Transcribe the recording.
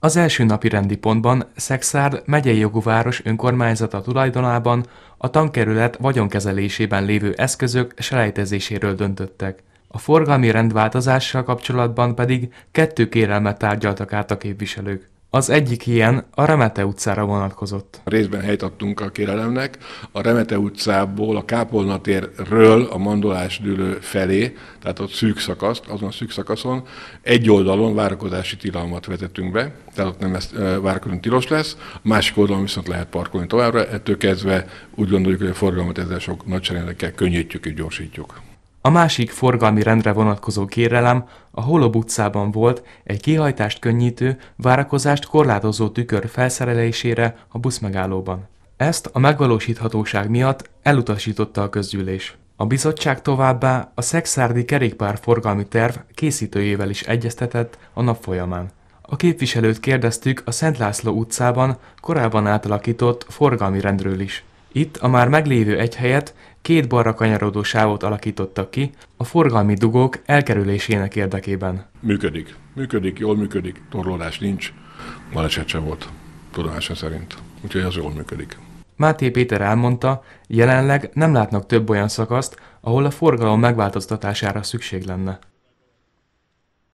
Az első napi rendi pontban Szexárd megyei jogú város önkormányzata tulajdonában a tankerület vagyonkezelésében lévő eszközök selejtezéséről döntöttek. A forgalmi rendváltozással kapcsolatban pedig kettő kérelmet tárgyaltak át a képviselők. Az egyik ilyen a Remete utcára vonatkozott. A részben helyt adtunk a kérelemnek. A Remete utcából a Kápolna térről a mandolás dűlő felé, tehát a szűk szakaszt, azon a szűk szakaszon egy oldalon várakozási tilalmat vezetünk be, tehát ott nem lesz, várakozni tilos lesz, a másik oldalon viszont lehet parkolni továbbra, ettől kezdve úgy gondoljuk, hogy a forgalmat ezzel sok nagy kell könnyítjük és gyorsítjuk. A másik forgalmi rendre vonatkozó kérelem a Holob utcában volt egy kihajtást könnyítő, várakozást korlátozó tükör felszerelésére a buszmegállóban. Ezt a megvalósíthatóság miatt elutasította a közgyűlés. A bizottság továbbá a szexárdi forgalmi terv készítőjével is egyeztetett a nap folyamán. A képviselőt kérdeztük a Szent László utcában korábban átalakított forgalmi rendről is. Itt a már meglévő egy helyet két balra kanyarodó sávot alakítottak ki a forgalmi dugók elkerülésének érdekében. Működik. Működik, jól működik, torlódás nincs, baleset sem volt, tudomása szerint. Úgyhogy az jól működik. Máté Péter elmondta, jelenleg nem látnak több olyan szakaszt, ahol a forgalom megváltoztatására szükség lenne.